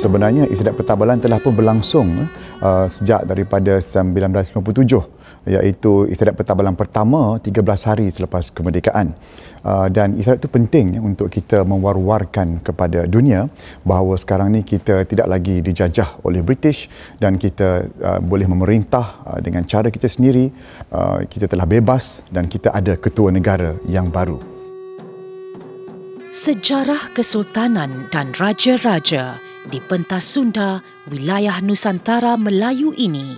Sebenarnya istiadat pertabalan telah pun berlangsung eh, uh, sejak daripada 1997, iaitu istiadat pertabalan pertama 13 hari selepas kemerdekaan. Uh, dan istiadat itu penting untuk kita mewar-warkan kepada dunia bahawa sekarang ni kita tidak lagi dijajah oleh British dan kita uh, boleh memerintah uh, dengan cara kita sendiri. Uh, kita telah bebas dan kita ada ketua negara yang baru. Sejarah Kesultanan dan Raja-Raja di pentas Sunda, wilayah Nusantara Melayu ini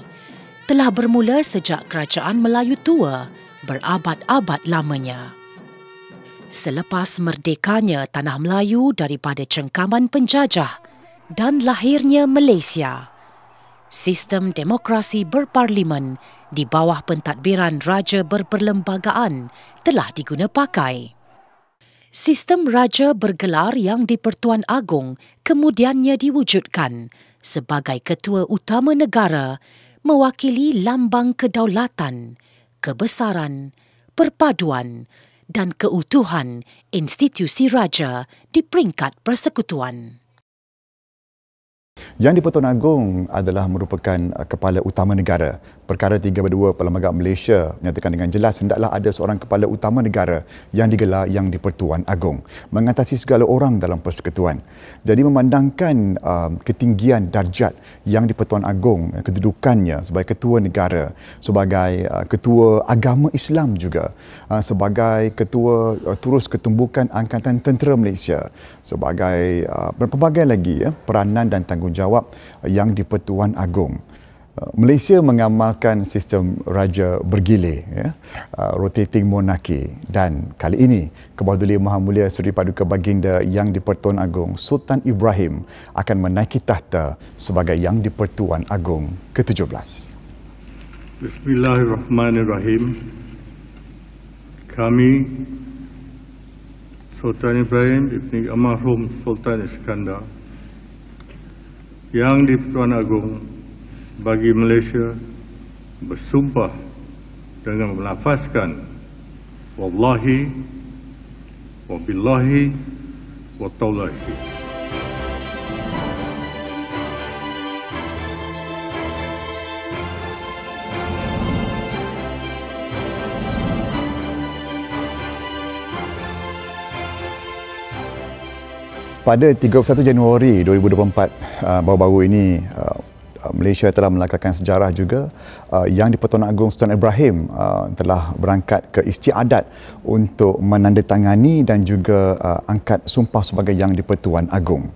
telah bermula sejak kerajaan Melayu tua berabad-abad lamanya. Selepas merdekanya tanah Melayu daripada cengkaman penjajah dan lahirnya Malaysia, sistem demokrasi berparlimen di bawah pentadbiran Raja Berperlembagaan telah diguna pakai. Sistem Raja Bergelar yang di-Pertuan Agong kemudiannya diwujudkan sebagai ketua utama negara mewakili lambang kedaulatan, kebesaran, perpaduan dan keutuhan institusi raja di peringkat persekutuan. Yang di-Pertuan Agong adalah merupakan uh, kepala utama negara Perkara berdua Perlembagaan Malaysia menyatakan dengan jelas hendaklah ada seorang kepala utama negara yang digelar yang di dipertuan Agong mengatasi segala orang dalam persekutuan. Jadi memandangkan uh, ketinggian darjat yang di dipertuan Agong kedudukannya sebagai ketua negara, sebagai uh, ketua agama Islam juga, uh, sebagai ketua uh, terus ketumbukan angkatan tentera Malaysia, sebagai uh, pelbagai lagi ya peranan dan tanggungjawab yang di dipertuan Agong. Malaysia mengamalkan sistem raja bergilir, ya, uh, rotating monarchy dan kali ini Kebadulian Maha Mulia Seri Paduka Baginda Yang di-Pertuan Agong Sultan Ibrahim akan menaiki tahta sebagai Yang di-Pertuan Agong ke-17. Bismillahirrahmanirrahim. Kami Sultan Ibrahim bin Almarhum Sultan Iskandar Yang di-Pertuan Agong bagi Malaysia bersumpah dengan menafaskan, wallahi wabillahi wattaulahi Pada 31 Januari 2024 ah, baru-baru ini ah, Uh, Malaysia telah melakarkan sejarah juga uh, yang di Agung Sultan Ibrahim uh, telah berangkat ke Istiadat untuk menandatangani dan juga uh, angkat sumpah sebagai yang Dipertuan Agung.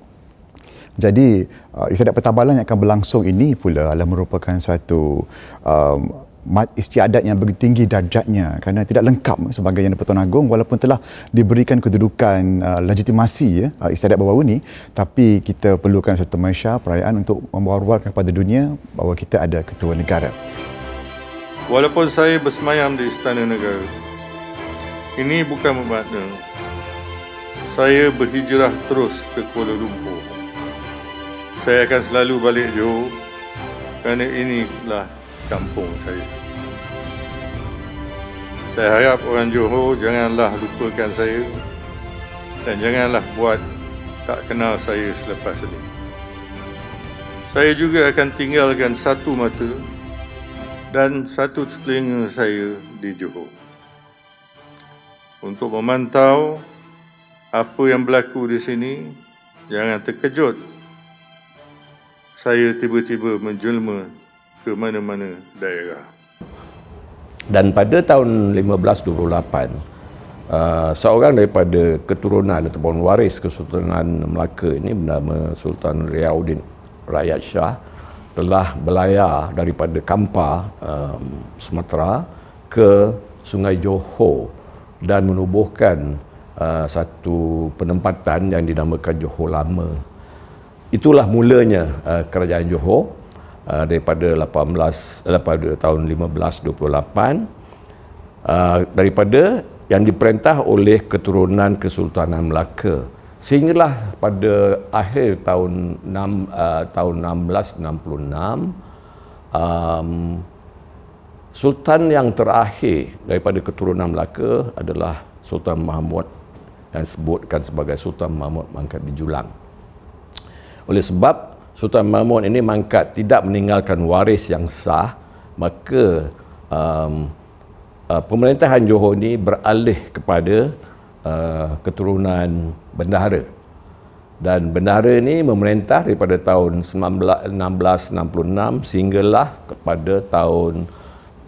Jadi, uh, istiadat pertabalan yang akan berlangsung ini pula adalah merupakan satu um, istiadat yang begitu tinggi darjatnya kerana tidak lengkap sebagai yang dipertuan agung walaupun telah diberikan kedudukan uh, legitimasi ya uh, istiadat bawah ini tapi kita perlukan satu mesyar perayaan untuk membawarkan kepada dunia bahawa kita ada ketua negara walaupun saya bersemayam di istana negara ini bukan bermakna saya berhijrah terus ke Kuala Lumpur saya akan selalu balik Johor kerana inilah kampung saya saya harap orang Johor janganlah lupakan saya dan janganlah buat tak kenal saya selepas ini. Saya juga akan tinggalkan satu mata dan satu telinga saya di Johor untuk memantau apa yang berlaku di sini. Jangan terkejut saya tiba-tiba menjelma ke mana-mana daerah dan pada tahun 1528 uh, seorang daripada keturunan ataupun waris kesultanan Melaka ini bernama Sultan Riaudin Rakyat Shah telah belayar daripada Kampa um, Sumatera ke Sungai Johor dan menubuhkan uh, satu penempatan yang dinamakan Johor Lama. Itulah mulanya uh, kerajaan Johor uh, daripada 18 eh, daripada tahun 1528 uh, ah, daripada yang diperintah oleh keturunan Kesultanan Melaka sehinggalah pada akhir tahun 6 uh, ah, tahun 1666 um, Sultan yang terakhir daripada keturunan Melaka adalah Sultan Mahmud yang disebutkan sebagai Sultan Mahmud Mangkat di Julang. Oleh sebab Sultan Mahmud ini mangkat tidak meninggalkan waris yang sah maka um, uh, pemerintahan Johor ini beralih kepada uh, keturunan bendahara dan bendahara ini memerintah daripada tahun 1666 sehinggalah kepada tahun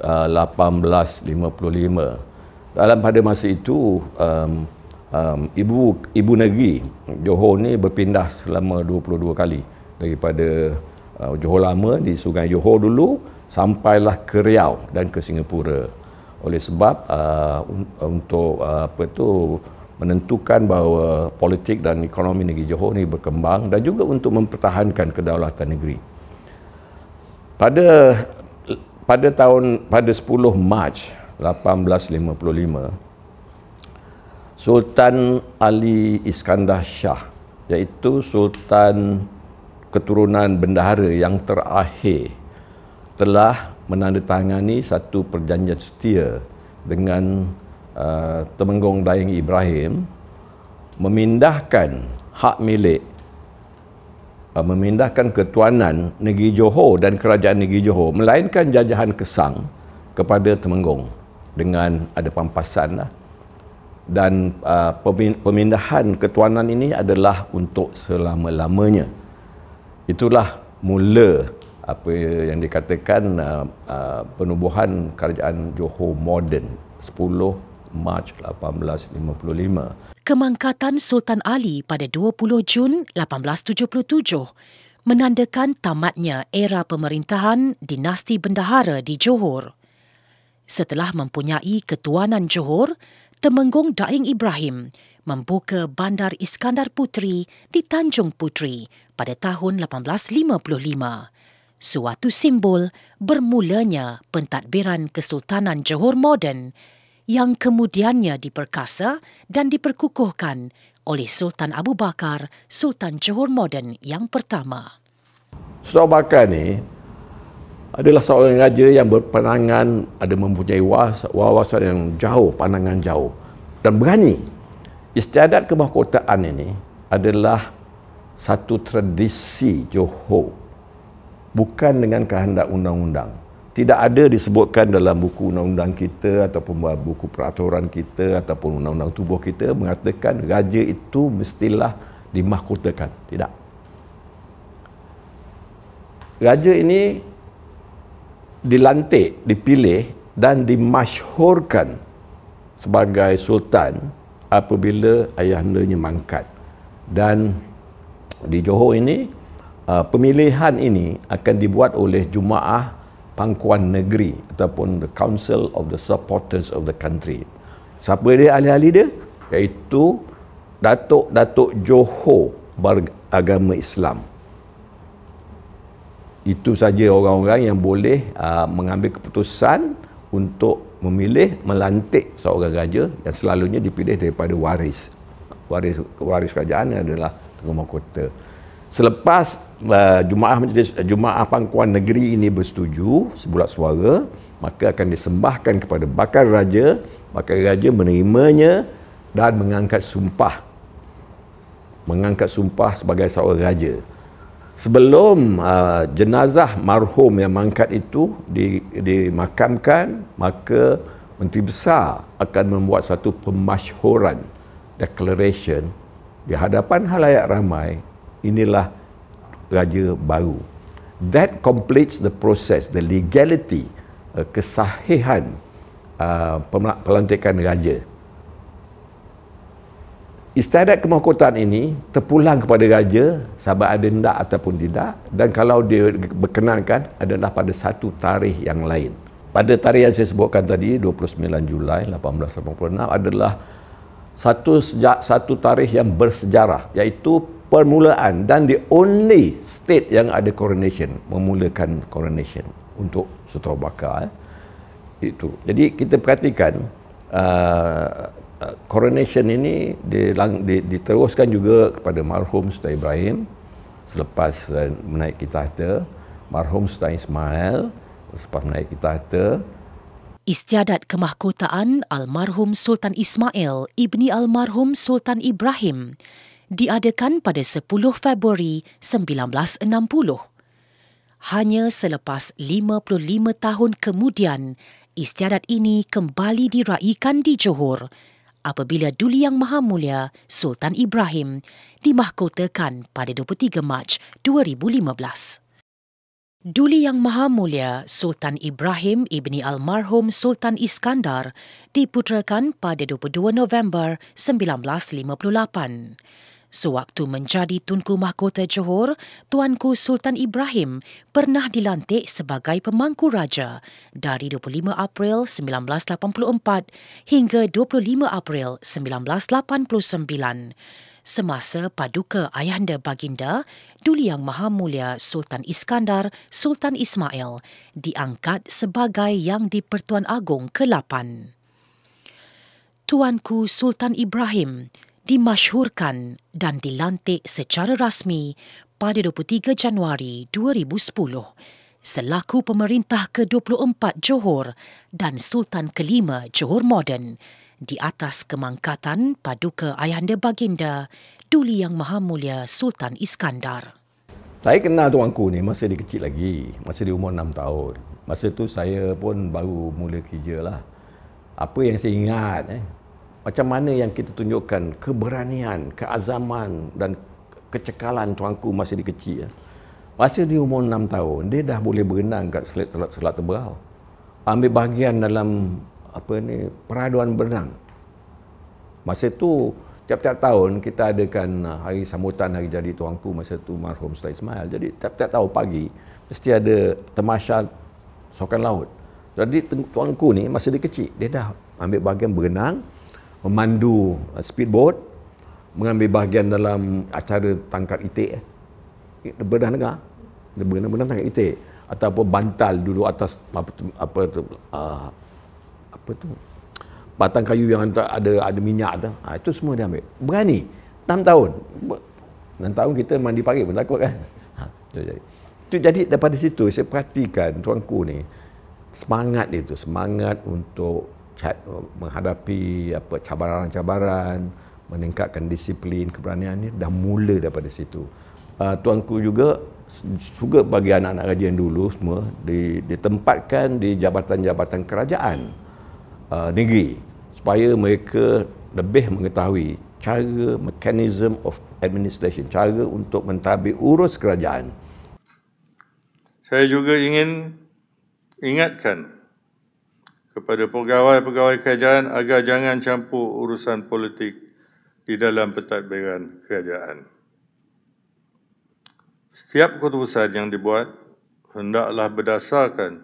uh, 1855 dalam pada masa itu um, um, ibu ibu negeri Johor ini berpindah selama 22 kali daripada uh, Johor lama di Sungai Johor dulu sampailah ke Riau dan ke Singapura oleh sebab uh, uh, untuk uh, apa tu menentukan bahawa politik dan ekonomi negeri Johor ni berkembang dan juga untuk mempertahankan kedaulatan negeri. Pada pada tahun pada 10 Mac 1855 Sultan Ali Iskandar Shah iaitu Sultan keturunan bendahara yang terakhir telah menandatangani satu perjanjian setia dengan uh, Temenggong Dayang Ibrahim memindahkan hak milik uh, memindahkan ketuanan Negeri Johor dan Kerajaan Negeri Johor melainkan jajahan Kesang kepada Temenggong dengan ada pampasan lah. dan uh, pemindahan ketuanan ini adalah untuk selama-lamanya itulah mula apa yang dikatakan uh, uh, penubuhan kerajaan Johor moden 10 Mac 1855 kemangkatan Sultan Ali pada 20 Jun 1877 menandakan tamatnya era pemerintahan dinasti bendahara di Johor. Setelah mempunyai ketuanan Johor, Temenggung Daeng Ibrahim membuka Bandar Iskandar Putri di Tanjung Putri pada tahun 1855. Suatu simbol bermulanya pentadbiran Kesultanan Johor moden, yang kemudiannya diperkasa dan diperkukuhkan oleh Sultan Abu Bakar, Sultan Johor moden yang pertama. Sultan Abu Bakar ini adalah seorang raja yang berpandangan ada mempunyai wawasan yang jauh, pandangan jauh dan berani Istiadat kemahkotaan ini adalah satu tradisi Johor. Bukan dengan kehendak undang-undang. Tidak ada disebutkan dalam buku undang-undang kita ataupun buku peraturan kita ataupun undang-undang tubuh kita mengatakan raja itu mestilah dimahkotakan. Tidak. Raja ini dilantik, dipilih dan dimasyhurkan sebagai sultan apabila ayahnya mangkat dan di Johor ini uh, pemilihan ini akan dibuat oleh jumaah pangkuan negeri ataupun the council of the supporters of the country siapa dia ahli-ahli dia iaitu datuk-datuk Johor beragama Islam itu saja orang-orang yang boleh uh, mengambil keputusan untuk memilih melantik seorang raja yang selalunya dipilih daripada waris. Waris waris kerajaan adalah Tengku Mahkota. Selepas uh, Jumaah Majlis uh, Jumaah Pangkuan Negeri ini bersetuju sebulat suara, maka akan disembahkan kepada bakar raja, bakar raja menerimanya dan mengangkat sumpah. Mengangkat sumpah sebagai seorang raja sebelum uh, jenazah marhum yang mangkat itu di, dimakamkan maka menteri besar akan membuat satu pemasyhuran declaration di hadapan halayak ramai inilah raja baru that completes the process the legality uh, kesahihan uh, pelantikan raja Istiadat kemahkotaan ini terpulang kepada raja sama ada tidak ataupun tidak dan kalau dia berkenankan adalah pada satu tarikh yang lain. Pada tarikh yang saya sebutkan tadi 29 Julai 1886 adalah satu sejak satu tarikh yang bersejarah iaitu permulaan dan the only state yang ada coronation memulakan coronation untuk sutera bakar eh. itu. Jadi kita perhatikan uh, Uh, coronation ini dilang, di, diteruskan juga kepada marhum Sultan Ibrahim selepas uh, menaik kita harta marhum Sultan Ismail selepas menaik kita harta Istiadat kemahkotaan almarhum Sultan Ismail ibni almarhum Sultan Ibrahim diadakan pada 10 Februari 1960. Hanya selepas 55 tahun kemudian, istiadat ini kembali diraihkan di Johor apabila Duli Yang Maha Mulia Sultan Ibrahim dimahkotakan pada 23 Mac 2015. Duli Yang Maha Mulia Sultan Ibrahim ibni almarhum Sultan Iskandar diputerakan pada 22 November 1958. Sewaktu menjadi Tunku Mahkota Johor, Tuanku Sultan Ibrahim pernah dilantik sebagai pemangku raja dari 25 April 1984 hingga 25 April 1989 semasa paduka ayahanda baginda Duli Yang Maha Mulia Sultan Iskandar Sultan Ismail diangkat sebagai Yang di-Pertuan Agong ke-8. Tuanku Sultan Ibrahim dimasyhurkan dan dilantik secara rasmi pada 23 Januari 2010 selaku pemerintah ke-24 Johor dan Sultan ke-5 Johor Modern di atas kemangkatan paduka ayahanda baginda Duli Yang Maha Mulia Sultan Iskandar. Saya kenal tuanku ni masa dia kecil lagi, masa dia umur 6 tahun. Masa tu saya pun baru mula kerja lah. Apa yang saya ingat eh, macam mana yang kita tunjukkan keberanian, keazaman dan kecekalan tuanku masa dia kecil. Ya. Masa dia umur enam tahun, dia dah boleh berenang kat Selat Selat, selat Tebal. Ambil bahagian dalam apa ni peraduan berenang. Masa tu tiap-tiap tahun kita adakan ah, hari sambutan hari jadi tuanku masa tu marhum Ustaz Ismail. Jadi tiap-tiap tahun pagi mesti ada temasya sokan laut. Jadi tuanku ni masa dia kecil dia dah ambil bahagian berenang memandu uh, speedboat mengambil bahagian dalam acara tangkap itik eh. Bedah negara. Benar-benar tangkap itik ataupun bantal dulu atas apa tu, apa tu uh, apa tu batang kayu yang ada ada minyak tu. Ha, itu semua dia ambil. Berani 6 tahun. 6 tahun kita mandi pagi pun takut kan. Ha, itu jadi. Itu jadi daripada situ saya perhatikan tuanku ni semangat dia tu, semangat untuk menghadapi apa cabaran-cabaran, meningkatkan disiplin, keberanian ini dah mula daripada situ. Uh, tuanku juga juga bagi anak-anak raja yang dulu semua di, ditempatkan di jabatan-jabatan kerajaan uh, negeri supaya mereka lebih mengetahui cara mechanism of administration, cara untuk mentadbir urus kerajaan. Saya juga ingin ingatkan kepada pegawai-pegawai kerajaan agar jangan campur urusan politik di dalam pentadbiran kerajaan. Setiap keputusan yang dibuat hendaklah berdasarkan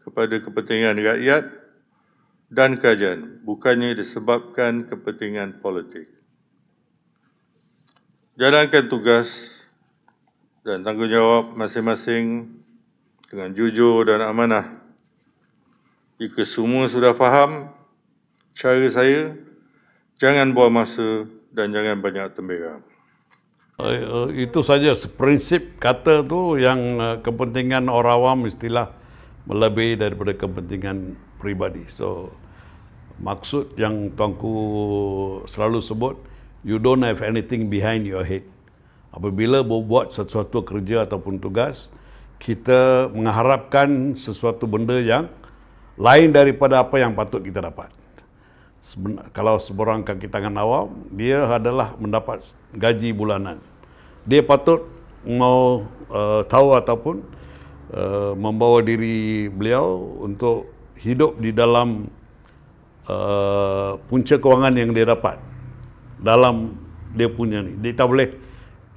kepada kepentingan rakyat dan kerajaan, bukannya disebabkan kepentingan politik. Jalankan tugas dan tanggungjawab masing-masing dengan jujur dan amanah. Jika semua sudah faham cara saya, jangan buang masa dan jangan banyak tembikar. uh, eh, eh, itu saja prinsip kata tu yang uh, kepentingan orang awam istilah melebihi daripada kepentingan pribadi. So maksud yang tuanku selalu sebut, you don't have anything behind your head. Apabila buat sesuatu kerja ataupun tugas, kita mengharapkan sesuatu benda yang lain daripada apa yang patut kita dapat. Seben- kalau seorang kaki tangan awam, dia adalah mendapat gaji bulanan. Dia patut mau uh, tahu ataupun uh, membawa diri beliau untuk hidup di dalam uh, punca kewangan yang dia dapat dalam dia punya ni. Dia tak boleh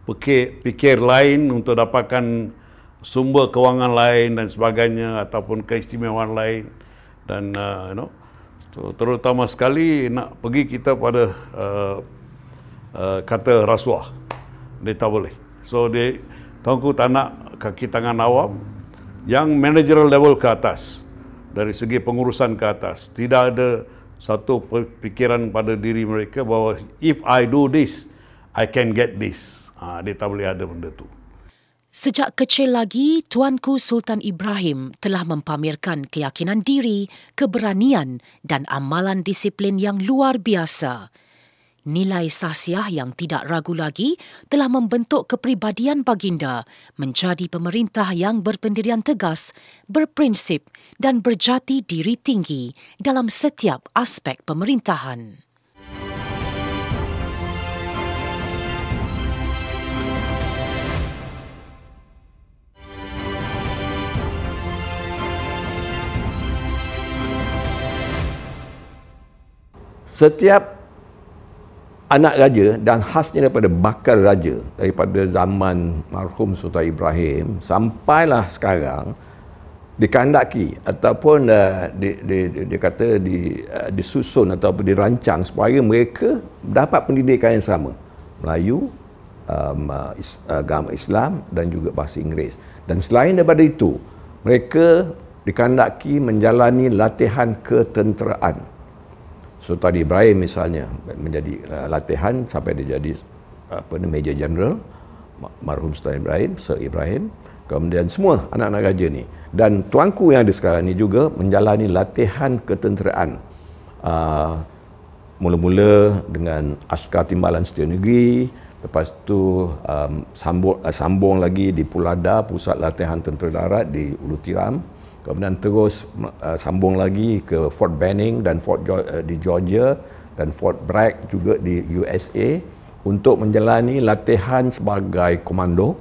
fikir, fikir lain untuk dapatkan sumber kewangan lain dan sebagainya ataupun keistimewaan lain dan uh, you know terutama sekali nak pergi kita pada uh, uh, kata rasuah dia tak boleh so dia tuanku tak nak kaki tangan awam yang managerial level ke atas dari segi pengurusan ke atas tidak ada satu fikiran pada diri mereka bahawa if I do this I can get this ha, dia tak boleh ada benda tu Sejak kecil lagi, Tuanku Sultan Ibrahim telah mempamerkan keyakinan diri, keberanian dan amalan disiplin yang luar biasa. Nilai sasiah yang tidak ragu lagi telah membentuk kepribadian baginda menjadi pemerintah yang berpendirian tegas, berprinsip dan berjati diri tinggi dalam setiap aspek pemerintahan. setiap anak raja dan khasnya daripada bakal raja daripada zaman marhum Sultan Ibrahim sampailah sekarang dikandaki ataupun uh, di, di, di, dia kata di, uh, disusun ataupun dirancang supaya mereka dapat pendidikan yang sama Melayu um, uh, is, agama Islam dan juga bahasa Inggeris dan selain daripada itu mereka dikandaki menjalani latihan ketenteraan So tadi Ibrahim misalnya menjadi uh, latihan sampai dia jadi apa ni major general marhum Sultan Ibrahim, Sir Ibrahim, kemudian semua anak-anak raja ni dan tuanku yang ada sekarang ni juga menjalani latihan ketenteraan. Uh, mula-mula dengan askar timbalan setiap negeri, lepas tu um, sambung, uh, sambung lagi di Pulada, pusat latihan tentera darat di Ulu Tiram kemudian terus uh, sambung lagi ke Fort Benning dan Fort jo- uh, di Georgia dan Fort Bragg juga di USA untuk menjalani latihan sebagai komando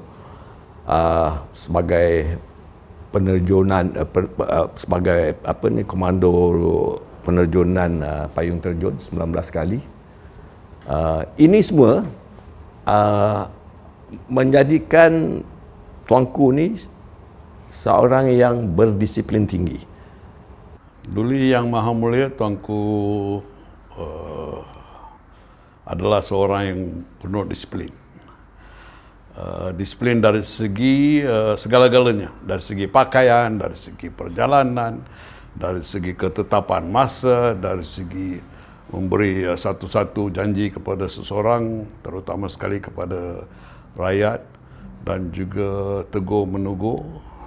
uh, sebagai penerjunan uh, per, uh, sebagai apa ni komando penerjunan uh, payung terjun 19 kali. Uh, ini semua uh, menjadikan tuanku ni seorang yang berdisiplin tinggi. Duli Yang Maha Mulia Tuanku uh, adalah seorang yang penuh disiplin. Uh, disiplin dari segi uh, segala-galanya, dari segi pakaian, dari segi perjalanan, dari segi ketetapan masa, dari segi memberi uh, satu-satu janji kepada seseorang, terutama sekali kepada rakyat dan juga teguh menunggu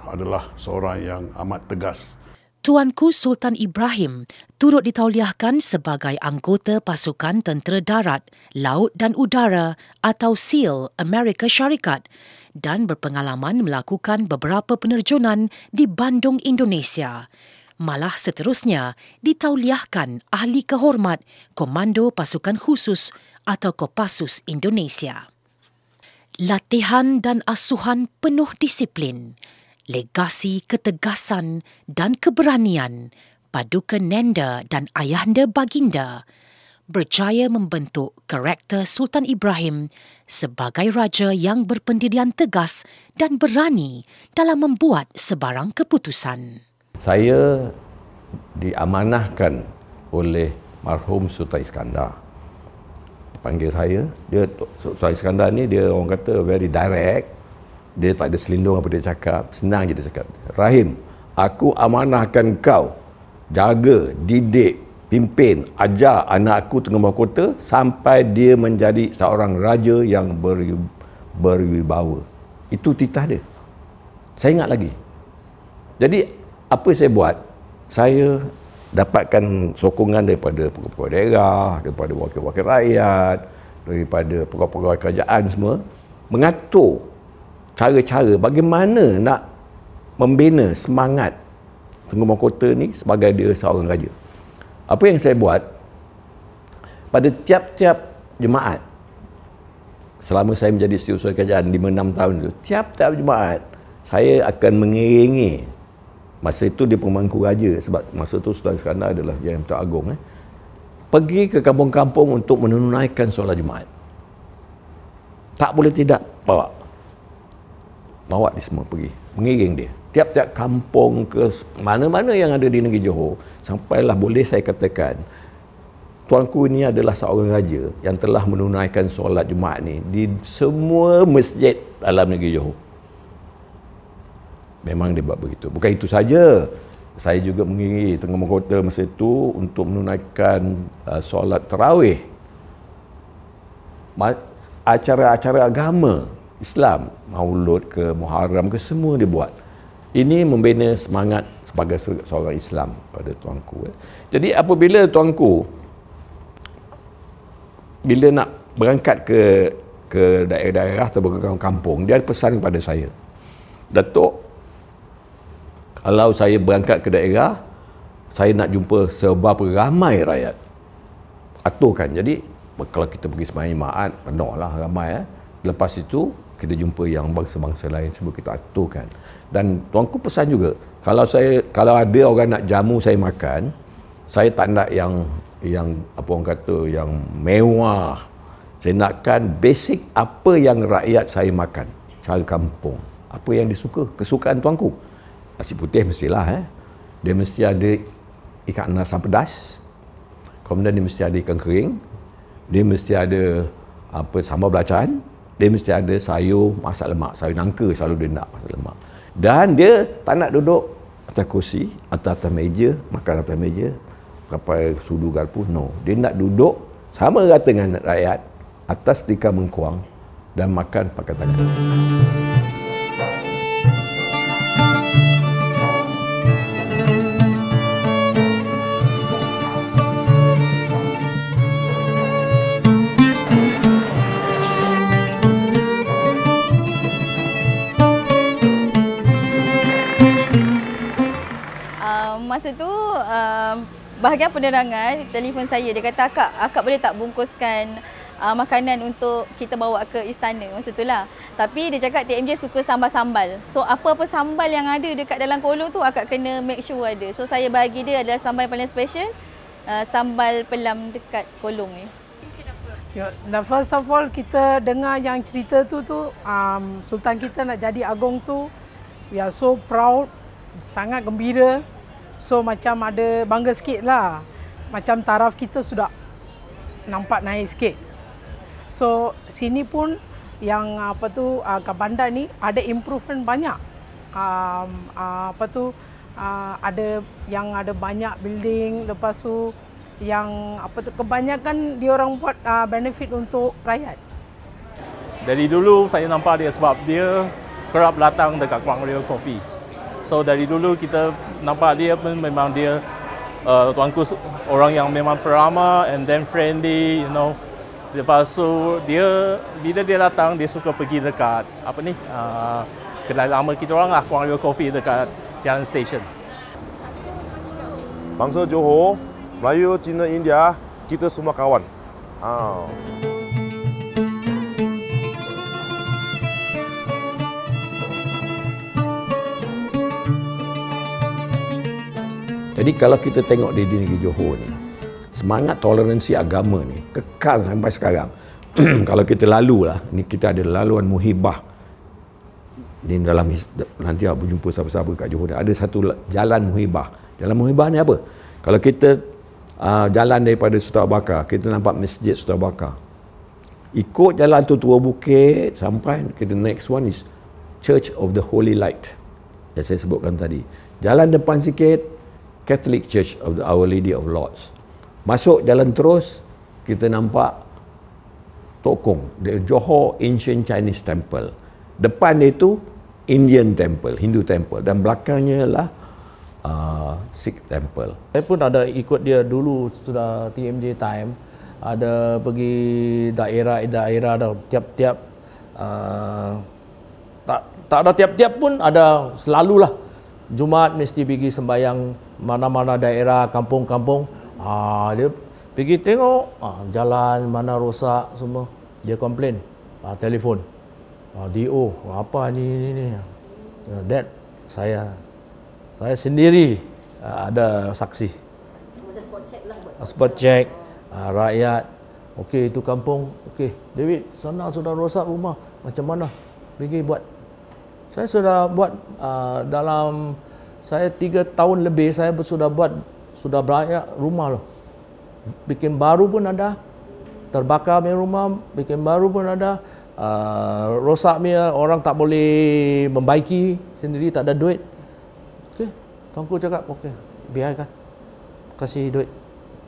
adalah seorang yang amat tegas. Tuanku Sultan Ibrahim turut ditauliahkan sebagai anggota pasukan tentera darat, laut dan udara atau SEAL Amerika Syarikat dan berpengalaman melakukan beberapa penerjunan di Bandung, Indonesia. Malah seterusnya ditauliahkan ahli kehormat Komando Pasukan Khusus atau Kopassus Indonesia. Latihan dan asuhan penuh disiplin legasi ketegasan dan keberanian paduka Nanda dan ayahanda Baginda berjaya membentuk karakter Sultan Ibrahim sebagai raja yang berpendirian tegas dan berani dalam membuat sebarang keputusan. Saya diamanahkan oleh marhum Sultan Iskandar. Panggil saya, dia Sultan Iskandar ni dia orang kata very direct, dia tak ada selindung apa dia cakap. Senang je dia cakap. Rahim, aku amanahkan kau jaga, didik, pimpin, ajar anak aku tengah mahkota sampai dia menjadi seorang raja yang ber, berwibawa. Itu titah dia. Saya ingat lagi. Jadi, apa saya buat? Saya dapatkan sokongan daripada pegawai daerah, daripada wakil-wakil rakyat, daripada pegawai-pegawai kerajaan semua mengatur cara-cara bagaimana nak membina semangat Tengku Mahkota ni sebagai dia seorang raja. Apa yang saya buat pada tiap-tiap jemaat selama saya menjadi e setiausaha kerajaan 5-6 tahun itu, tiap-tiap jemaat saya akan mengiringi masa itu dia pemangku raja sebab masa itu Sultan Iskandar adalah yang Minta Agong eh, pergi ke kampung-kampung untuk menunaikan solat jemaat tak boleh tidak pak bawa dia semua pergi mengiring dia tiap-tiap kampung ke mana-mana yang ada di negeri Johor sampailah boleh saya katakan tuanku ini adalah seorang raja yang telah menunaikan solat Jumaat ni di semua masjid dalam negeri Johor memang dia buat begitu bukan itu saja saya juga mengiringi tengah mahkota masa itu untuk menunaikan uh, solat terawih acara-acara agama Islam maulud ke muharram ke semua dia buat ini membina semangat sebagai seorang Islam pada tuanku eh. jadi apabila tuanku bila nak berangkat ke ke daerah-daerah atau berangkat ke kampung dia pesan kepada saya Datuk kalau saya berangkat ke daerah saya nak jumpa sebab ramai rakyat aturkan jadi kalau kita pergi semayang maat penuh lah ramai eh. lepas itu kita jumpa yang bangsa-bangsa lain sebab kita aturkan dan tuanku pesan juga kalau saya kalau ada orang nak jamu saya makan saya tak nak yang yang apa orang kata yang mewah saya nakkan basic apa yang rakyat saya makan cara kampung apa yang disuka kesukaan tuanku nasi putih mestilah eh dia mesti ada ikan nasi pedas kemudian dia mesti ada ikan kering dia mesti ada apa sambal belacan dia mesti ada sayur masak lemak sayur nangka selalu dia nak masak lemak dan dia tak nak duduk atas kursi atau atas meja makan atas meja kapal sudu garpu no dia nak duduk sama rata dengan rakyat atas tikar mengkuang dan makan pakai tangan. bahagian penerangan telefon saya dia kata akak akak boleh tak bungkuskan uh, makanan untuk kita bawa ke istana masa itulah tapi dia cakap TMJ suka sambal-sambal so apa-apa sambal yang ada dekat dalam kolong tu akak kena make sure ada so saya bagi dia adalah sambal yang paling special uh, sambal pelam dekat kolong ni Ya, nah first of all kita dengar yang cerita tu tu um, Sultan kita nak jadi agong tu we are so proud sangat gembira So macam ada bangga sikit lah. Macam taraf kita sudah nampak naik sikit. So sini pun yang apa tu uh, ah, kat bandar ni ada improvement banyak. Um, uh, apa tu uh, ada yang ada banyak building lepas tu yang apa tu kebanyakan diorang buat uh, benefit untuk rakyat. Dari dulu saya nampak dia sebab dia kerap datang dekat Kuang Rio Coffee. So dari dulu kita nampak dia pun memang dia uh, tuanku orang yang memang peramah and then friendly, you know. Lepas tu dia bila dia datang dia suka pergi dekat apa ni uh, kedai lama kita orang lah Kuang Liu Coffee dekat Jalan Station. Bangsa Johor, Melayu, Cina, India, kita semua kawan. Oh. Jadi kalau kita tengok di negeri Johor ni, semangat toleransi agama ni kekal sampai sekarang. kalau kita lalu lah, ni kita ada laluan muhibah ni dalam nanti aku jumpa siapa-siapa kat Johor ni. Ada satu jalan muhibah. Jalan muhibah ni apa? Kalau kita uh, jalan daripada Sultan Bakar, kita nampak masjid Sultan Bakar. Ikut jalan tu tua bukit sampai kita next one is Church of the Holy Light. Yang saya sebutkan tadi. Jalan depan sikit, Catholic Church of the Our Lady of Lords. Masuk jalan terus, kita nampak Tokong, the Johor Ancient Chinese Temple. Depan itu Indian Temple, Hindu Temple dan belakangnya lah uh, Sikh Temple. Saya pun ada ikut dia dulu sudah TMJ time ada pergi daerah-daerah ada tiap-tiap uh, tak tak ada tiap-tiap pun ada selalulah Jumaat mesti pergi sembahyang mana-mana daerah kampung-kampung ah dia pergi tengok ah jalan mana rosak semua dia komplain ah telefon ah DO apa ni ni ni ah, that saya saya sendiri ah, ada saksi ada spot check lah buat ah, spot check ah, rakyat okey itu kampung okey David sana sudah rosak rumah macam mana pergi buat saya sudah buat ah, dalam saya tiga tahun lebih saya sudah buat sudah banyak rumah loh bikin baru pun ada terbakar punya rumah bikin baru pun ada uh, rosak punya orang tak boleh membaiki sendiri tak ada duit okey tongku cakap okey biarkan kasih duit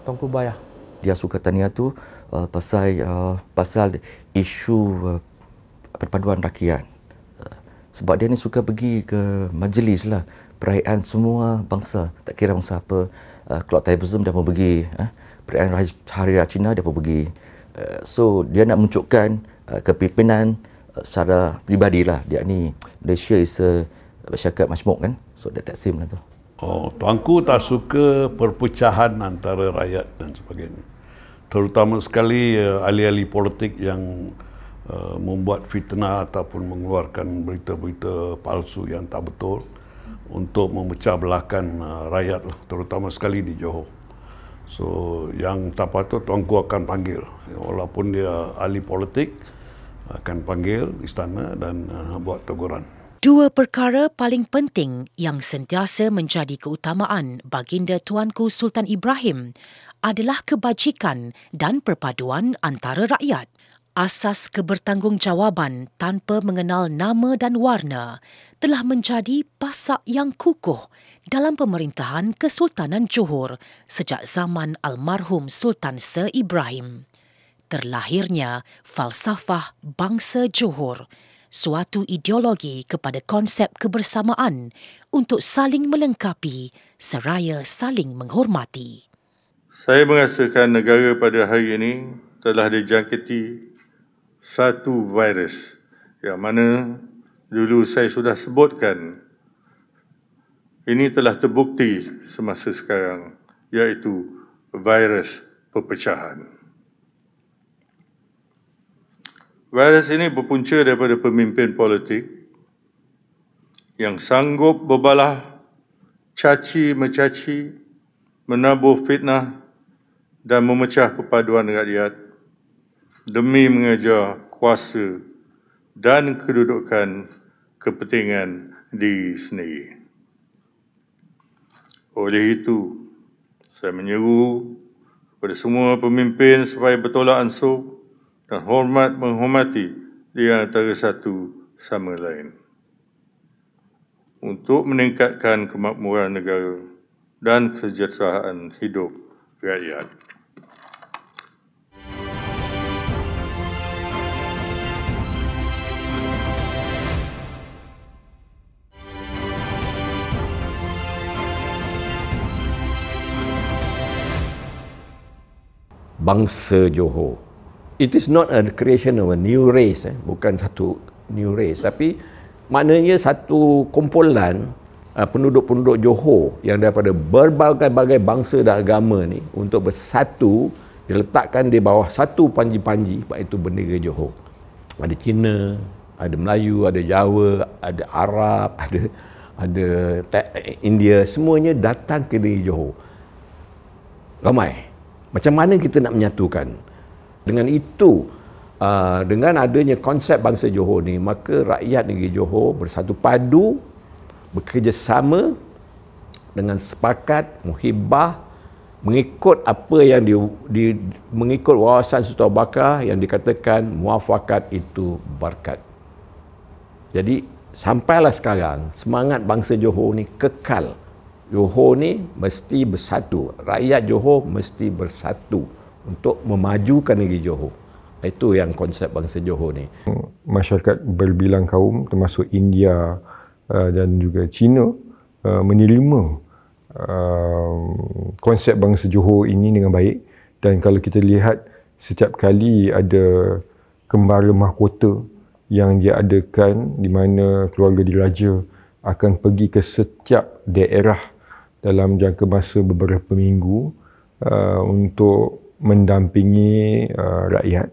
tongku bayar dia suka tanya tu uh, pasal uh, pasal isu uh, perpaduan rakyat uh, sebab dia ni suka pergi ke majlis lah perayaan semua bangsa, tak kira bangsa apa. Uh, ah, Kalau tribalism dia pun pergi, eh? Ah, perayaan Hari Raya Cina dia pun pergi. Uh, so dia nak menunjukkan uh, kepimpinan uh, secara peribadi lah. Dia ni Malaysia is a masyarakat masmuk kan. So that, that same lah tu. Oh, Tuanku tak suka perpecahan antara rakyat dan sebagainya. Terutama sekali uh, ahli-ahli politik yang uh, membuat fitnah ataupun mengeluarkan berita-berita palsu yang tak betul untuk memecah belahkan uh, rakyat lah, terutama sekali di Johor. So yang tak patut tuanku akan panggil walaupun dia ahli politik akan panggil istana dan uh, buat teguran. Dua perkara paling penting yang sentiasa menjadi keutamaan baginda tuanku Sultan Ibrahim adalah kebajikan dan perpaduan antara rakyat. Asas kebertanggungjawaban tanpa mengenal nama dan warna telah menjadi pasak yang kukuh dalam pemerintahan Kesultanan Johor sejak zaman almarhum Sultan Sir Ibrahim. Terlahirnya falsafah bangsa Johor, suatu ideologi kepada konsep kebersamaan untuk saling melengkapi seraya saling menghormati. Saya merasakan negara pada hari ini telah dijangkiti satu virus yang mana dulu saya sudah sebutkan ini telah terbukti semasa sekarang iaitu virus perpecahan. Virus ini berpunca daripada pemimpin politik yang sanggup berbalah, caci mencaci, menabur fitnah dan memecah perpaduan rakyat demi mengejar kuasa dan kedudukan kepentingan di sini. Oleh itu, saya menyeru kepada semua pemimpin supaya bertolak ansur dan hormat menghormati di antara satu sama lain. Untuk meningkatkan kemakmuran negara dan kesejahteraan hidup rakyat. bangsa Johor. It is not a creation of a new race, eh? bukan satu new race, tapi maknanya satu kumpulan uh, penduduk-penduduk Johor yang daripada berbagai-bagai bangsa dan agama ni untuk bersatu diletakkan di bawah satu panji-panji iaitu bendera Johor. Ada Cina, ada Melayu, ada Jawa, ada Arab, ada ada India semuanya datang ke negeri Johor. Ramai. Macam mana kita nak menyatukan? Dengan itu, uh, dengan adanya konsep bangsa Johor ni, maka rakyat negeri Johor bersatu padu, bekerjasama dengan sepakat, muhibah, mengikut apa yang di, di mengikut wawasan Sultan Bakar yang dikatakan muafakat itu berkat Jadi, sampailah sekarang, semangat bangsa Johor ni kekal. Johor ni mesti bersatu. Rakyat Johor mesti bersatu untuk memajukan negeri Johor. Itu yang konsep bangsa Johor ni. Masyarakat berbilang kaum termasuk India eh, dan juga China eh, menerima eh, konsep bangsa Johor ini dengan baik dan kalau kita lihat setiap kali ada kembara mahkota yang dia adakan di mana keluarga diraja akan pergi ke setiap daerah dalam jangka masa beberapa minggu uh, untuk mendampingi uh, rakyat.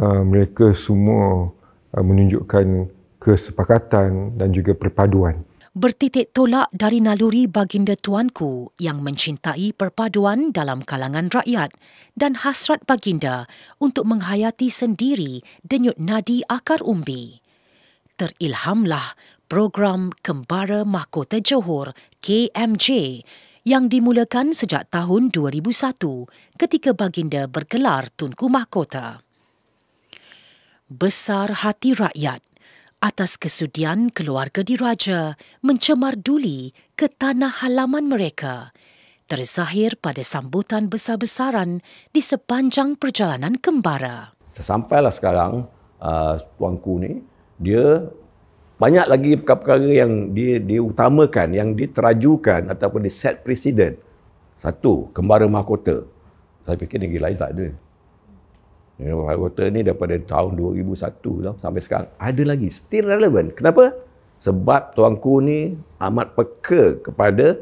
Uh, mereka semua uh, menunjukkan kesepakatan dan juga perpaduan. Bertitik tolak dari naluri baginda tuanku yang mencintai perpaduan dalam kalangan rakyat dan hasrat baginda untuk menghayati sendiri denyut nadi akar umbi. Terilhamlah program Kembara Mahkota Johor KMJ yang dimulakan sejak tahun 2001 ketika baginda bergelar Tunku Mahkota. Besar hati rakyat atas kesudian keluarga diraja mencemar duli ke tanah halaman mereka terzahir pada sambutan besar-besaran di sepanjang perjalanan kembara. Sesampailah sekarang uh, tuanku ni dia banyak lagi perkara-perkara yang dia diutamakan yang diterajukan ataupun di set presiden satu kembara mahkota saya fikir negeri lain tak ada negeri mahkota ni daripada tahun 2001 sampai sekarang ada lagi still relevant kenapa sebab tuanku ni amat peka kepada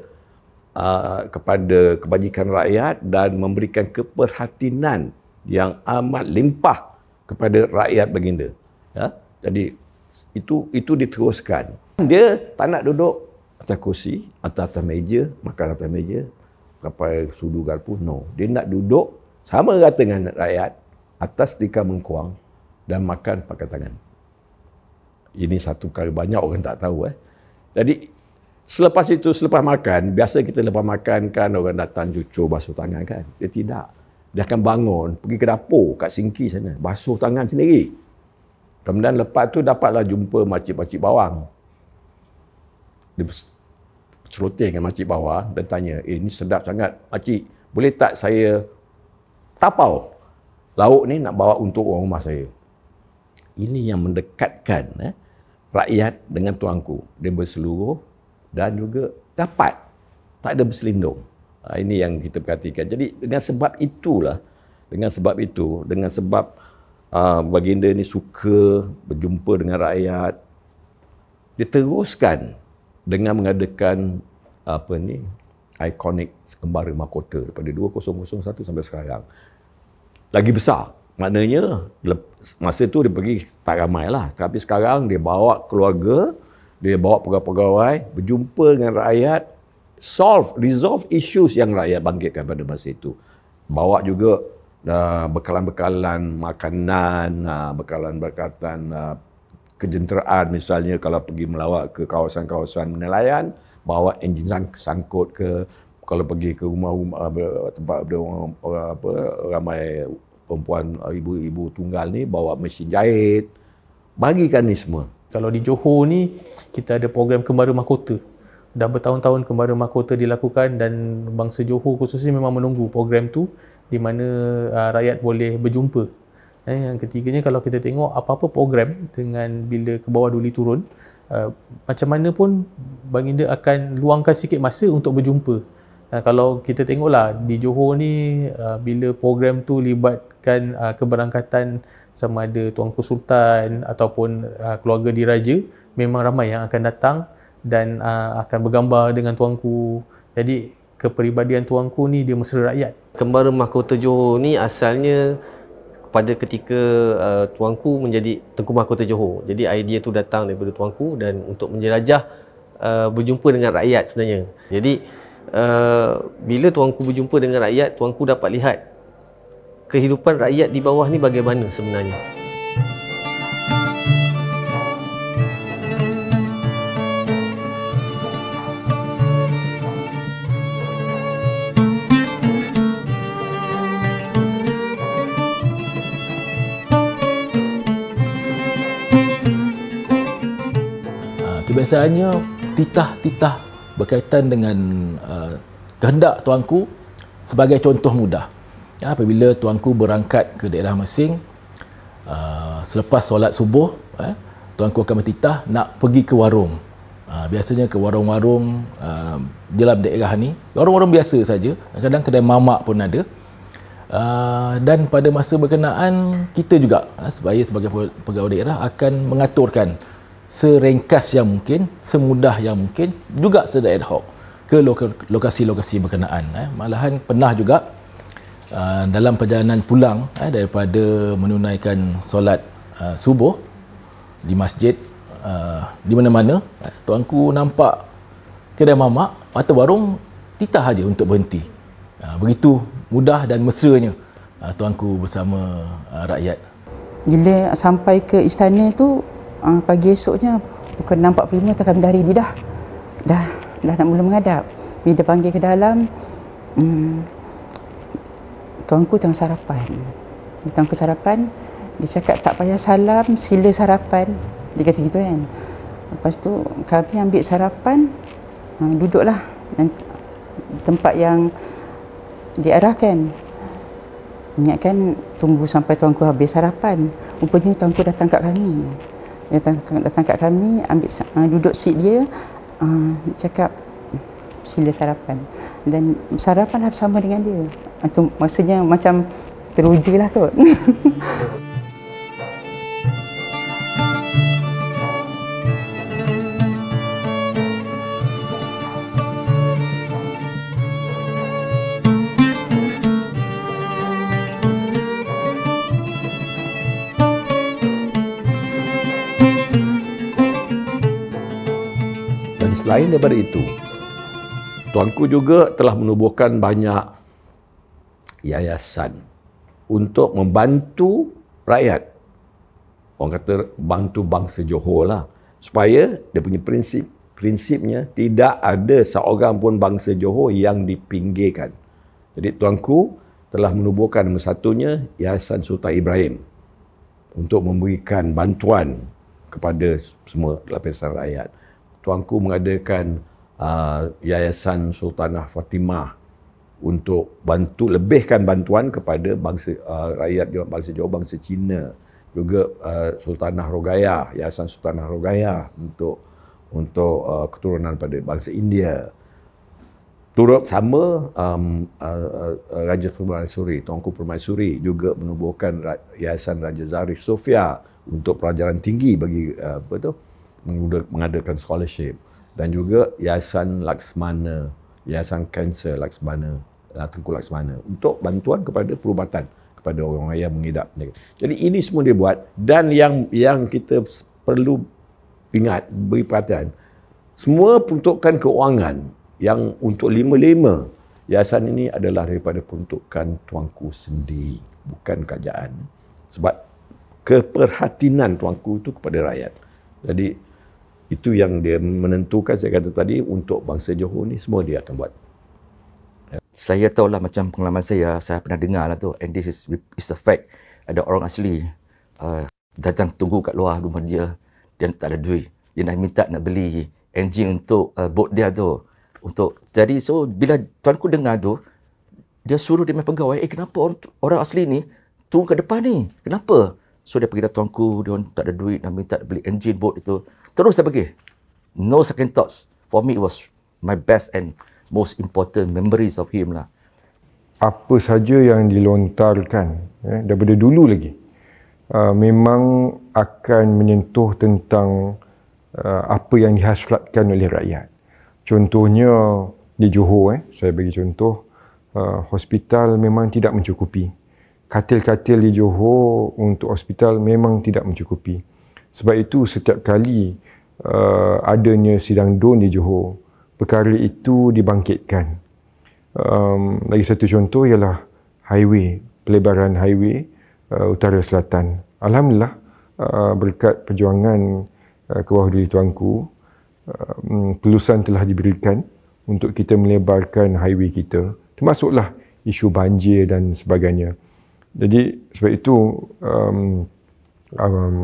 uh, kepada kebajikan rakyat dan memberikan keperhatian yang amat limpah kepada rakyat baginda ya jadi itu itu diteruskan. Dia tak nak duduk atas kursi, atas atas meja, makan atas meja, kapal sudu garpu, no. Dia nak duduk sama rata dengan rakyat atas tikar mengkuang dan makan pakai tangan. Ini satu kali banyak orang tak tahu. Eh. Jadi selepas itu, selepas makan, biasa kita lepas makan kan orang datang cucur basuh tangan kan. Dia tidak. Dia akan bangun, pergi ke dapur kat singki sana, basuh tangan sendiri. Kemudian lepas tu dapatlah jumpa makcik-makcik bawang. Dia ceroteh dengan makcik bawang dan tanya, eh ni sedap sangat makcik, boleh tak saya tapau lauk ni nak bawa untuk orang rumah saya? Ini yang mendekatkan eh, rakyat dengan tuanku. Dia berseluruh dan juga dapat. Tak ada berselindung. Ha, ini yang kita perhatikan. Jadi dengan sebab itulah, dengan sebab itu, dengan sebab uh, baginda ni suka berjumpa dengan rakyat diteruskan dengan mengadakan apa ni ikonik kembara mahkota daripada 2001 sampai sekarang lagi besar maknanya masa tu dia pergi tak ramai lah tapi sekarang dia bawa keluarga dia bawa pegawai-pegawai berjumpa dengan rakyat solve resolve issues yang rakyat bangkitkan pada masa itu bawa juga uh, bekalan-bekalan makanan, uh, bekalan-bekalan uh, kejenteraan misalnya kalau pergi melawat ke kawasan-kawasan nelayan, bawa enjin sang- sangkut ke kalau pergi ke rumah-rumah tempat ada orang, orang apa ramai perempuan ibu-ibu tunggal ni bawa mesin jahit bagikan ni semua kalau di Johor ni kita ada program kembara mahkota dah bertahun-tahun kembara mahkota dilakukan dan bangsa Johor khususnya memang menunggu program tu di mana uh, rakyat boleh berjumpa. Eh, yang ketiganya kalau kita tengok apa-apa program dengan bila ke bawah duli turun uh, macam mana pun Bang akan luangkan sikit masa untuk berjumpa. Uh, kalau kita tengoklah di Johor ni uh, bila program tu libatkan uh, keberangkatan sama ada Tuanku Sultan ataupun uh, keluarga diraja memang ramai yang akan datang dan uh, akan bergambar dengan Tuanku. Jadi kepribadian tuanku ni dia mesra rakyat. Kembara Mahkota Johor ni asalnya pada ketika uh, tuanku menjadi Tengku Mahkota Johor. Jadi idea tu datang daripada tuanku dan untuk menjelajah uh, berjumpa dengan rakyat sebenarnya. Jadi uh, bila tuanku berjumpa dengan rakyat, tuanku dapat lihat kehidupan rakyat di bawah ni bagaimana sebenarnya. Biasanya titah-titah berkaitan dengan uh, kehendak tuanku sebagai contoh mudah. Ya, apabila tuanku berangkat ke daerah masing uh, selepas solat subuh, eh, tuanku akan bertitah nak pergi ke warung. Uh, biasanya ke warung-warung uh, dalam daerah ni, warung-warung biasa saja, kadang kedai mamak pun ada. Uh, dan pada masa berkenaan kita juga uh, sebagai sebagai pegawai daerah akan mengaturkan seringkas yang mungkin, semudah yang mungkin, juga sedar ad hoc ke lokasi-lokasi berkenaan. Eh. Malahan pernah juga uh, dalam perjalanan pulang eh, daripada menunaikan solat uh, subuh di masjid, uh, di mana-mana, eh, tuanku nampak kedai mamak atau warung titah saja untuk berhenti. Uh, begitu mudah dan mesranya uh, tuanku bersama uh, rakyat. Bila sampai ke istana tu uh, pagi esoknya pukul 6.45 tekan dari dia dah. Dah dah nak mula mengadap. Bila panggil ke dalam, hmm, tuanku tengah sarapan. Dia tengah sarapan, dia cakap tak payah salam, sila sarapan. Dia kata gitu kan. Lepas tu kami ambil sarapan, uh, duduklah tempat yang diarahkan. Ingatkan tunggu sampai tuanku habis sarapan. Rupanya tuanku datang kat kami dia datang, datang kat kami ambil uh, duduk seat dia uh, cakap sila sarapan dan sarapan sarapanlah bersama dengan dia itu maksudnya macam terujilah lah kot lain daripada itu tuanku juga telah menubuhkan banyak yayasan untuk membantu rakyat orang kata bantu bangsa Johor lah supaya dia punya prinsip prinsipnya tidak ada seorang pun bangsa Johor yang dipinggirkan jadi tuanku telah menubuhkan satunya Yayasan Sultan Ibrahim untuk memberikan bantuan kepada semua lapisan rakyat tuanku mengadakan uh, yayasan Sultanah Fatimah untuk bantu lebihkan bantuan kepada bangsa uh, rakyat bangsa Jawa, bangsa Cina juga uh, Sultanah Rogayah yayasan Sultanah Rogayah untuk untuk uh, keturunan pada bangsa India turut sama um, uh, uh Raja Permaisuri Tuanku Permaisuri juga menubuhkan yayasan Raja Zarif Sofia untuk pelajaran tinggi bagi uh, apa tu uh, mengadakan scholarship dan juga Yayasan Laksmana, Yayasan Kanser Laksmana, eh, Tengku Laksmana untuk bantuan kepada perubatan kepada orang yang mengidap penyakit. Jadi ini semua dia buat dan yang yang kita perlu ingat, beri perhatian, semua peruntukan keuangan yang untuk lima-lima yayasan ini adalah daripada peruntukan tuanku sendiri, bukan kerajaan. Sebab keperhatian tuanku itu kepada rakyat. Jadi itu yang dia menentukan saya kata tadi untuk bangsa Johor ni semua dia akan buat. Saya tahu lah macam pengalaman saya, saya pernah dengar lah tu and this is, is a fact. Ada orang asli uh, datang tunggu kat luar rumah dia dan tak ada duit. Dia nak minta nak beli enjin untuk uh, bot dia tu. Untuk jadi so bila tuanku dengar tu dia suruh dia punya pegawai, "Eh kenapa orang, orang asli ni tunggu kat depan ni? Kenapa?" So dia pergi dah tuanku, dia tak ada duit nak minta beli enjin bot itu. Terus saya pergi. No second thoughts. For me, it was my best and most important memories of him lah. Apa saja yang dilontarkan, ya, daripada dulu lagi, uh, memang akan menyentuh tentang uh, apa yang dihasratkan oleh rakyat. Contohnya di Johor, eh, saya bagi contoh, uh, hospital memang tidak mencukupi. Katil-katil di Johor untuk hospital memang tidak mencukupi. Sebab itu setiap kali uh, adanya sidang don di Johor, perkara itu dibangkitkan. Um, lagi satu contoh ialah highway, pelebaran highway uh, utara-selatan. Alhamdulillah uh, berkat perjuangan uh, kewah tuanku, uh, um, pelusan telah diberikan untuk kita melebarkan highway kita. Termasuklah isu banjir dan sebagainya. Jadi sebab itu um, um,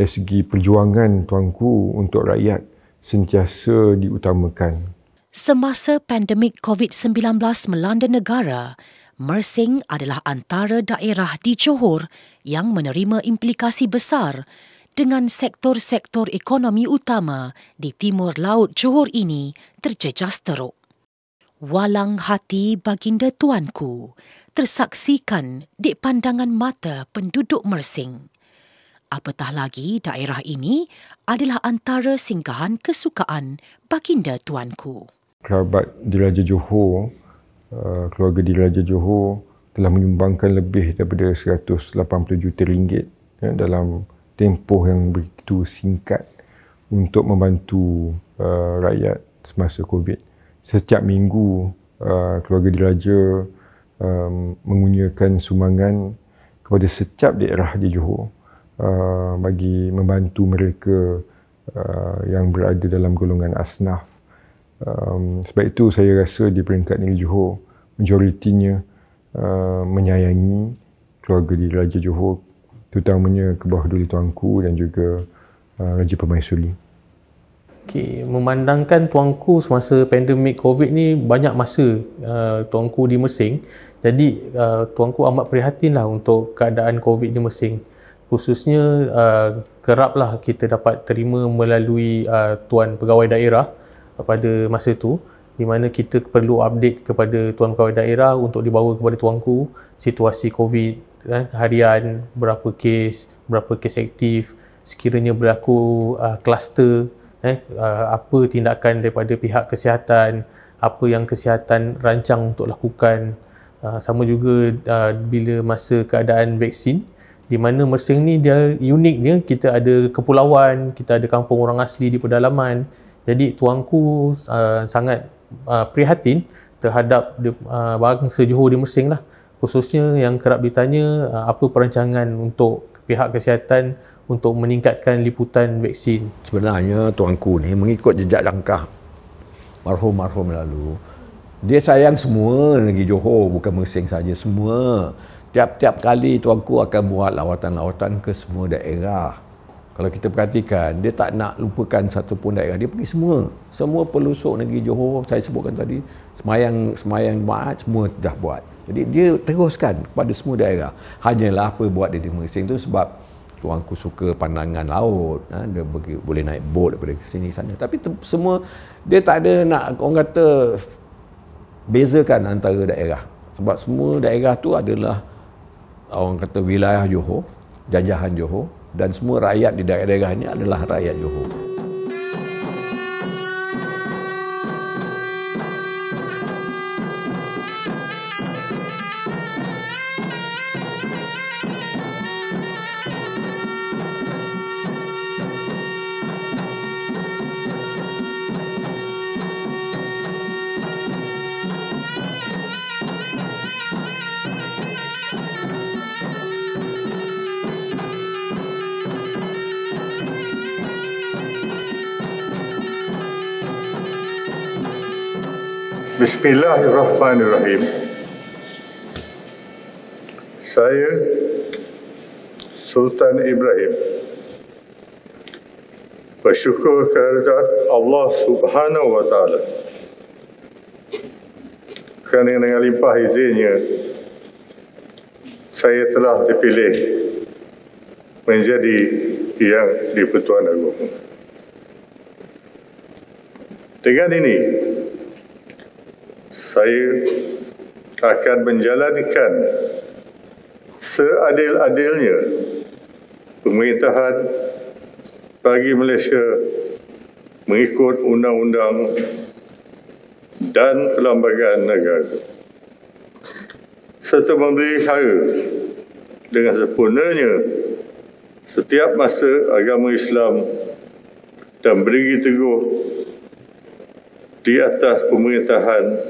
dari segi perjuangan tuanku untuk rakyat sentiasa diutamakan. Semasa pandemik COVID-19 melanda negara, Mersing adalah antara daerah di Johor yang menerima implikasi besar dengan sektor-sektor ekonomi utama di timur laut Johor ini terjejas teruk. Walang hati baginda tuanku tersaksikan di pandangan mata penduduk Mersing. Apatah lagi daerah ini adalah antara singgahan kesukaan baginda tuanku. Kerabat Diraja Johor, eh, keluarga Diraja Johor telah menyumbangkan lebih daripada 180 juta ringgit ya, dalam tempoh yang begitu singkat untuk membantu eh, rakyat semasa COVID. Setiap minggu, eh, keluarga di Diraja menggunakan sumbangan kepada setiap daerah di Johor Uh, bagi membantu mereka uh, yang berada dalam golongan asnaf. Um, sebab itu saya rasa di peringkat negeri Johor majoritinya uh, menyayangi keluarga di Raja Johor terutamanya Kebahaduli Tuanku dan juga uh, Raja Permaisuri. Okay. Memandangkan Tuanku semasa pandemik COVID ni banyak masa uh, Tuanku di Mesing jadi uh, Tuanku amat prihatinlah untuk keadaan COVID di Mesing khususnya uh, keraplah kita dapat terima melalui uh, tuan pegawai daerah uh, pada masa itu di mana kita perlu update kepada tuan pegawai daerah untuk dibawa kepada tuanku situasi covid kan, harian berapa kes berapa kes aktif sekiranya berlaku uh, kluster eh uh, apa tindakan daripada pihak kesihatan apa yang kesihatan rancang untuk lakukan uh, sama juga uh, bila masa keadaan vaksin di mana Mersing ni dia unik dia kita ada kepulauan kita ada kampung orang asli di pedalaman jadi tuanku uh, sangat uh, prihatin terhadap uh, bangsa Johor di Mersing lah khususnya yang kerap ditanya uh, apa perancangan untuk pihak kesihatan untuk meningkatkan liputan vaksin sebenarnya tuanku ni mengikut jejak langkah marhum-marhum lalu dia sayang semua negeri Johor bukan Mersing saja semua tiap-tiap kali tuanku akan buat lawatan-lawatan ke semua daerah kalau kita perhatikan dia tak nak lupakan satu pun daerah dia pergi semua semua pelusuk negeri Johor saya sebutkan tadi semayang semayang maat semua dah buat jadi dia teruskan kepada semua daerah hanyalah apa buat dia di Mersing tu sebab tuanku suka pandangan laut ha? dia pergi, boleh naik bot daripada sini sana tapi semua dia tak ada nak orang kata bezakan antara daerah sebab semua daerah tu adalah orang kata wilayah Johor, jajahan Johor dan semua rakyat di daerah daerah ini adalah rakyat Johor. Bismillahirrahmanirrahim. Saya Sultan Ibrahim bersyukur kepada Allah Subhanahu Wa Taala kerana dengan limpah izinnya saya telah dipilih menjadi yang di Pertuan Agung. Dengan ini, saya akan menjalankan seadil-adilnya pemerintahan bagi Malaysia mengikut undang-undang dan perlembagaan negara serta memelihara dengan sepenuhnya setiap masa agama Islam dan beri teguh di atas pemerintahan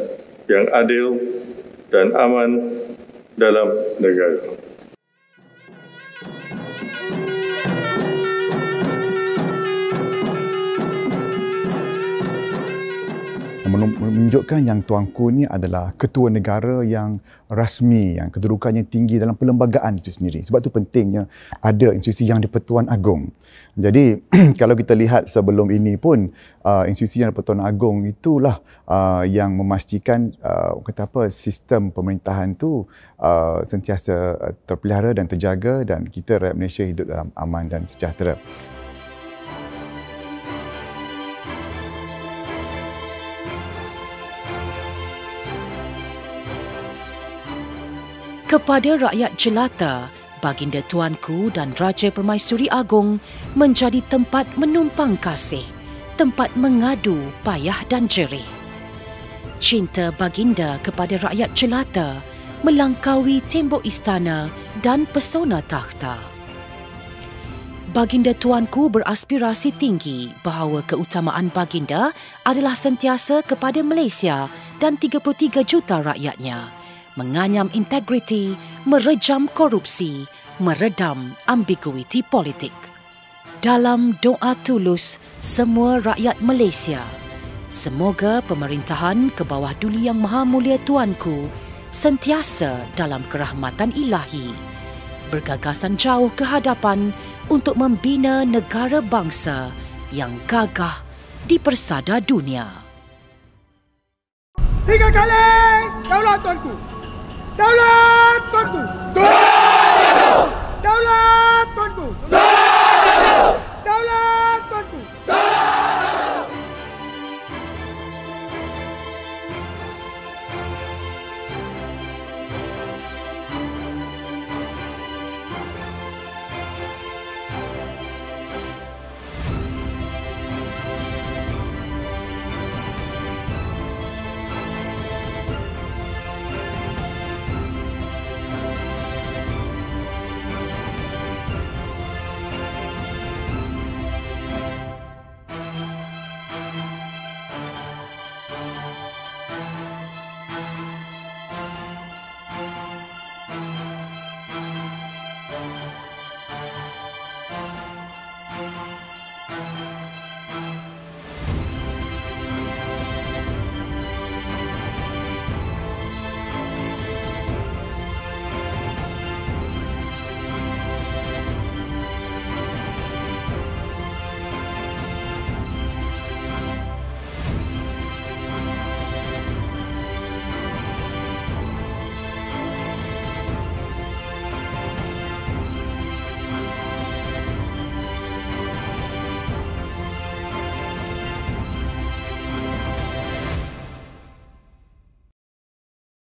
yang adil dan aman dalam negara. menunjukkan yang tuanku ni adalah ketua negara yang rasmi yang kedudukannya tinggi dalam perlembagaan itu sendiri sebab tu pentingnya ada institusi yang di dipertuan agung jadi kalau kita lihat sebelum ini pun uh, institusi yang dipertuan agung itulah uh, yang memastikan uh, kata apa sistem pemerintahan tu uh, sentiasa terpelihara dan terjaga dan kita rakyat Malaysia hidup dalam aman dan sejahtera Kepada rakyat jelata, Baginda Tuanku dan Raja Permaisuri Agong menjadi tempat menumpang kasih, tempat mengadu payah dan jerih. Cinta Baginda kepada rakyat jelata melangkaui tembok istana dan pesona takhta. Baginda Tuanku beraspirasi tinggi bahawa keutamaan Baginda adalah sentiasa kepada Malaysia dan 33 juta rakyatnya menganyam integriti, merejam korupsi, meredam ambiguiti politik. Dalam doa tulus semua rakyat Malaysia, semoga pemerintahan ke bawah Duli Yang Maha Mulia Tuanku sentiasa dalam kerahmatan ilahi, bergagasan jauh ke hadapan untuk membina negara bangsa yang gagah di persada dunia. Tiga kali, kau lawan tuanku. Devlet